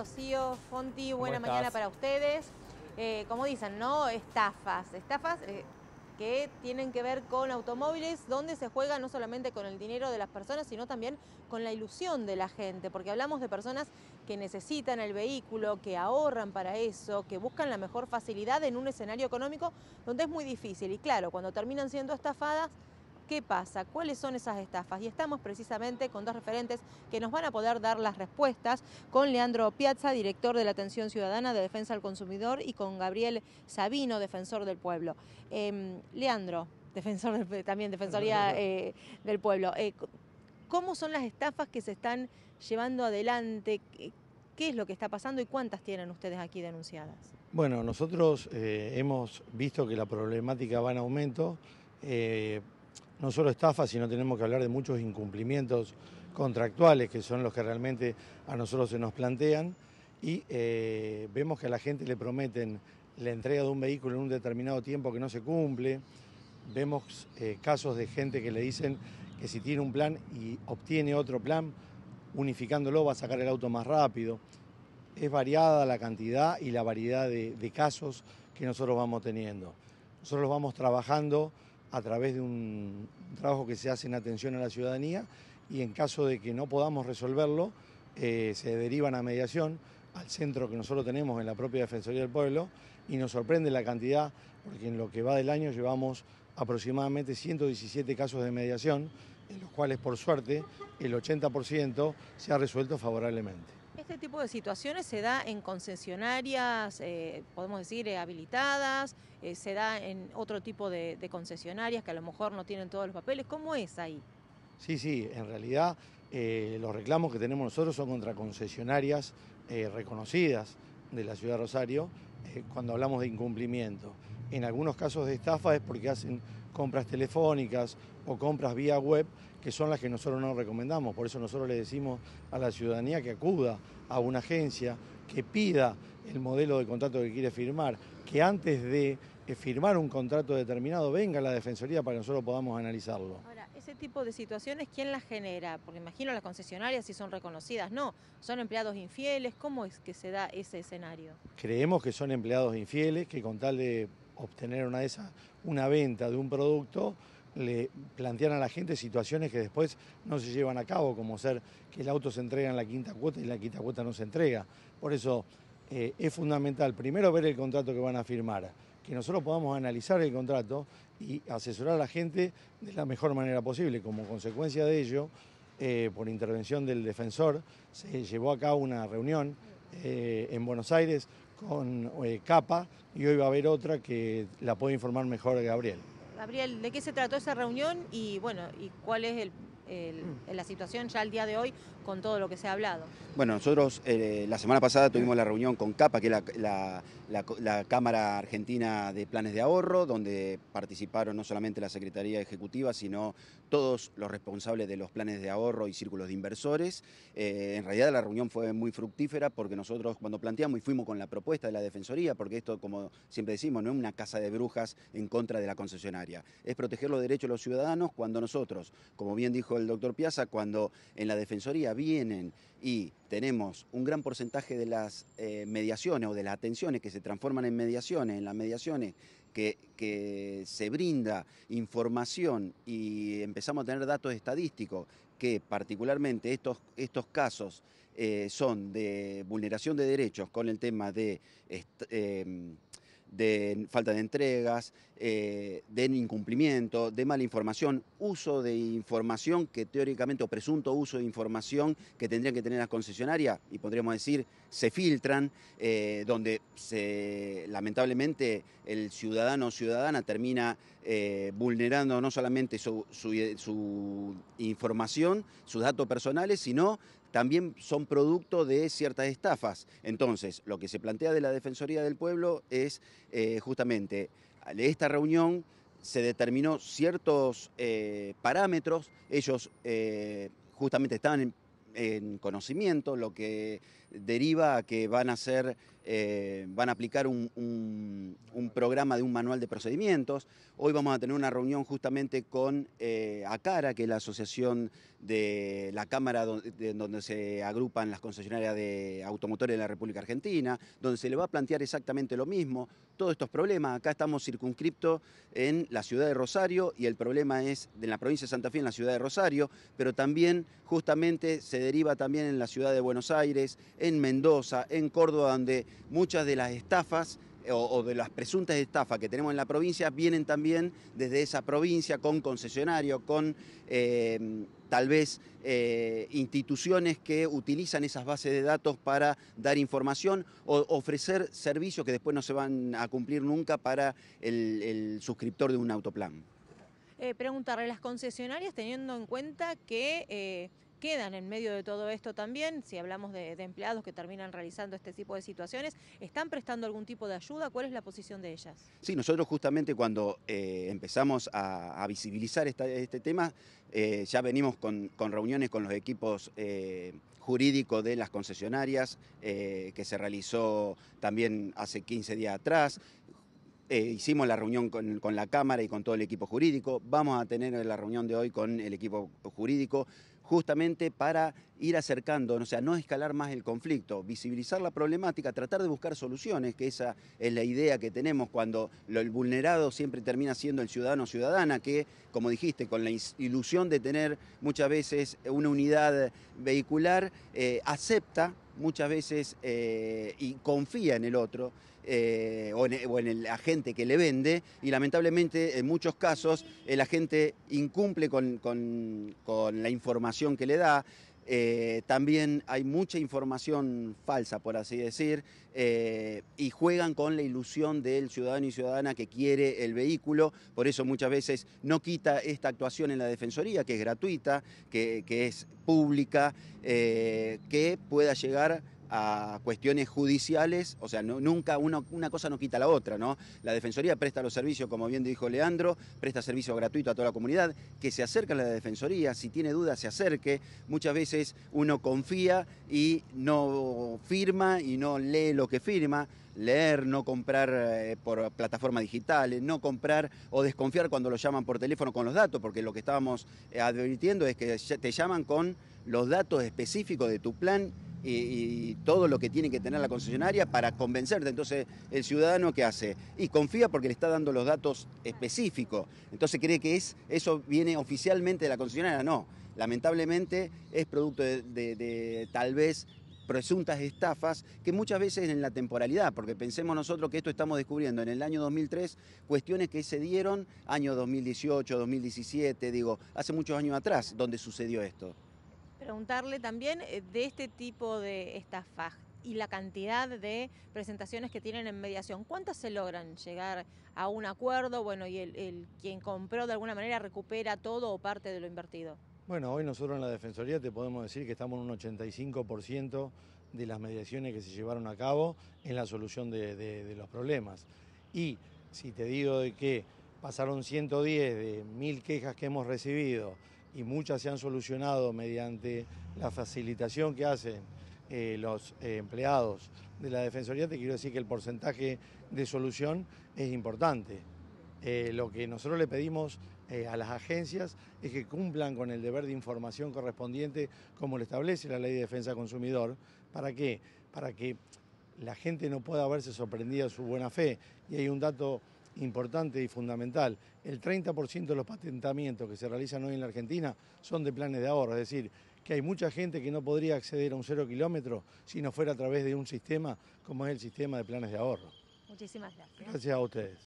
Rocío Fonti, buena mañana para ustedes. Eh, como dicen, ¿no? Estafas, estafas eh, que tienen que ver con automóviles, donde se juega no solamente con el dinero de las personas, sino también con la ilusión de la gente, porque hablamos de personas que necesitan el vehículo, que ahorran para eso, que buscan la mejor facilidad en un escenario económico donde es muy difícil. Y claro, cuando terminan siendo estafadas, qué pasa, cuáles son esas estafas. Y estamos precisamente con dos referentes que nos van a poder dar las respuestas, con Leandro Piazza, director de la Atención Ciudadana de Defensa al Consumidor, y con Gabriel Sabino, defensor del pueblo. Em, Leandro, defensor también Defensoría del Pueblo. Eh, eh, ¿Cómo son las estafas que se están llevando adelante? ¿Qué es lo que está pasando y cuántas tienen ustedes aquí denunciadas? Bueno, nosotros eh, hemos visto que la problemática va en aumento no solo estafas, sino tenemos que hablar de muchos incumplimientos contractuales, que son los que realmente a nosotros se nos plantean, y eh, vemos que a la gente le prometen la entrega de un vehículo en un determinado tiempo que no se cumple, vemos eh, casos de gente que le dicen que si tiene un plan y obtiene otro plan, unificándolo va a sacar el auto más rápido. Es variada la cantidad y la variedad de casos que nosotros vamos teniendo. Nosotros vamos trabajando a través de un trabajo que se hace en atención a la ciudadanía y en caso de que no podamos resolverlo, eh, se derivan a mediación al centro que nosotros tenemos en la propia Defensoría del Pueblo y nos sorprende la cantidad, porque en lo que va del año llevamos aproximadamente 117 casos de mediación, en los cuales por suerte el 80% se ha resuelto favorablemente. Este tipo de situaciones se da en concesionarias, eh, podemos decir, eh, habilitadas, eh, se da en otro tipo de, concesionarias que a lo mejor no tienen todos los papeles. ¿Cómo es ahí? Sí, sí, en realidad los reclamos que tenemos nosotros son contra concesionarias reconocidas de la ciudad de Rosario cuando hablamos de incumplimiento. En algunos casos de estafa es porque hacen compras telefónicas o compras vía web que son las que nosotros no recomendamos. Por eso nosotros le decimos a la ciudadanía que acuda a una agencia, que pida el modelo de contrato que quiere firmar, que antes de eh, firmar un contrato determinado venga a la Defensoría para que nosotros podamos analizarlo. Ahora, ese tipo de situaciones, ¿quién las genera? Porque imagino las concesionarias si son reconocidas, no, son empleados infieles, ¿cómo es que se da ese escenario? Creemos que son empleados infieles, que con tal de obtener una de una venta de un producto, le plantean a la gente situaciones que después no se llevan a cabo, como ser que el auto se entrega en la quinta cuota y la quinta cuota no se entrega. Por eso eh, es fundamental primero ver el contrato que van a firmar, que nosotros podamos analizar el contrato y asesorar a la gente de la mejor manera posible. Como consecuencia de ello, eh, por intervención del defensor, se llevó a cabo una reunión eh, en Buenos Aires con CAPA y hoy va a haber otra que la puede informar mejor Gabriel. Gabriel, ¿de qué se trató esa reunión y bueno, y cuál es mm. la situación ya al día de hoy con todo lo que se ha hablado. Bueno, nosotros eh, la semana pasada tuvimos la reunión con CAPA, que es la, Cámara Argentina de Planes de Ahorro, donde participaron no solamente la Secretaría Ejecutiva, sino todos los responsables de los planes de ahorro y círculos de inversores. Eh, en realidad la reunión fue muy fructífera porque nosotros cuando planteamos y fuimos con la propuesta de la Defensoría, porque esto, como siempre decimos, no es una casa de brujas en contra de la concesionaria, es proteger los derechos de los ciudadanos cuando nosotros, como bien dijo el doctor Piazza, cuando en la Defensoría vienen y tenemos un gran porcentaje de las eh, mediaciones o de las atenciones que se transforman en mediaciones, en las mediaciones que, se brinda información y empezamos a tener datos estadísticos que particularmente estos, estos casos eh, son de vulneración de derechos con el tema de... Em, de falta de entregas, eh, de incumplimiento, de mala información, uso de información que teóricamente, o presunto uso de información que tendrían que tener las concesionarias, y podríamos decir, se filtran, eh, donde se, lamentablemente el ciudadano o ciudadana termina eh, vulnerando no solamente su, su información, sus datos personales, sino también son producto de ciertas estafas. Entonces, lo que se plantea de la Defensoría del Pueblo es eh, justamente de esta reunión se determinó ciertos eh, parámetros, ellos eh, justamente estaban en conocimiento, lo que deriva a que van a hacer, eh, van a aplicar un, programa de un manual de procedimientos. Hoy vamos a tener una reunión justamente con eh, ACARA, que es la asociación de la Cámara donde, donde se agrupan las concesionarias de automotores de la República Argentina, donde se le va a plantear exactamente lo mismo, todos estos problemas. Acá estamos circunscriptos en la ciudad de Rosario y el problema es en la provincia de Santa Fe, en la ciudad de Rosario, pero también justamente se deriva también en la ciudad de Buenos Aires, en Mendoza, en Córdoba, donde muchas de las estafas eh, o, de las presuntas estafas que tenemos en la provincia vienen también desde esa provincia con concesionario, con eh, tal vez eh, instituciones que utilizan esas bases de datos para dar información o ofrecer servicios que después no se van a cumplir nunca para el, suscriptor de un autoplan. Eh, preguntarle, las concesionarias teniendo en cuenta que quedan en medio de todo esto también, si hablamos de, empleados que terminan realizando este tipo de situaciones, ¿están prestando algún tipo de ayuda? ¿Cuál es la posición de ellas? Sí, nosotros justamente cuando eh, empezamos a, visibilizar este tema, eh, ya venimos con, reuniones con los equipos eh, jurídicos de las concesionarias, que se realizó también hace 15 días atrás. hicimos la reunión con, la Cámara y con todo el equipo jurídico. Vamos a tener la reunión de hoy con el equipo jurídico justamente para ir acercando, o sea, no escalar más el conflicto, visibilizar la problemática, tratar de buscar soluciones, que esa es la idea que tenemos cuando el vulnerado siempre termina siendo el ciudadano o ciudadana, que, como dijiste, con la ilusión de tener muchas veces una unidad vehicular, eh, acepta muchas veces eh, y confía en el otro eh, o, en, el agente que le vende y lamentablemente en muchos casos el agente incumple con la información que le da, eh, también hay mucha información falsa, por así decir, eh, y juegan con la ilusión del ciudadano y ciudadana que quiere el vehículo, por eso muchas veces no quita esta actuación en la Defensoría, que es gratuita, que, es pública, eh, que pueda llegar a cuestiones judiciales, o sea, nunca una cosa no quita la otra, ¿no? La Defensoría presta los servicios, como bien dijo Leandro, presta servicio gratuito a toda la comunidad, que se acerque a la Defensoría, si tiene dudas se acerque, muchas veces uno confía y no firma y no lee lo que firma, leer, no comprar eh, por plataformas digitales, no comprar o desconfiar cuando lo llaman por teléfono con los datos, porque lo que estábamos eh, advirtiendo es que te llaman con los datos específicos de tu plan y, todo lo que tiene que tener la concesionaria para convencerte. Entonces, el ciudadano, ¿qué hace? Y confía porque le está dando los datos específicos. Entonces, cree que eso viene oficialmente de la concesionaria. No, lamentablemente es producto de tal vez presuntas estafas que muchas veces en la temporalidad, porque pensemos nosotros que esto estamos descubriendo en el año 2003, cuestiones que se dieron año 2018, 2017, digo, hace muchos años atrás, donde sucedió esto. Preguntarle también eh, de este tipo de estafas y la cantidad de presentaciones que tienen en mediación. ¿Cuántas se logran llegar a un acuerdo? Bueno, y el, quien compró de alguna manera recupera todo o parte de lo invertido. Bueno, hoy nosotros en la Defensoría te podemos decir que estamos en un 85% de las mediaciones que se llevaron a cabo en la solución de, los problemas. Y si te digo de que pasaron 110 de mil quejas que hemos recibido y muchas se han solucionado mediante la facilitación que hacen eh, los eh, empleados de la Defensoría, te quiero decir que el porcentaje de solución es importante. Eh, lo que nosotros le pedimos a las agencias es que cumplan con el deber de información correspondiente como lo establece la Ley de Defensa Consumidor. ¿Para qué? Para que la gente no pueda verse sorprendida de su buena fe. Y hay un dato importante y fundamental. El 30% de los patentamientos que se realizan hoy en la Argentina son de planes de ahorro, es decir, que hay mucha gente que no podría acceder a un cero kilómetro si no fuera a través de un sistema como es el sistema de planes de ahorro. Muchísimas gracias. Gracias a ustedes.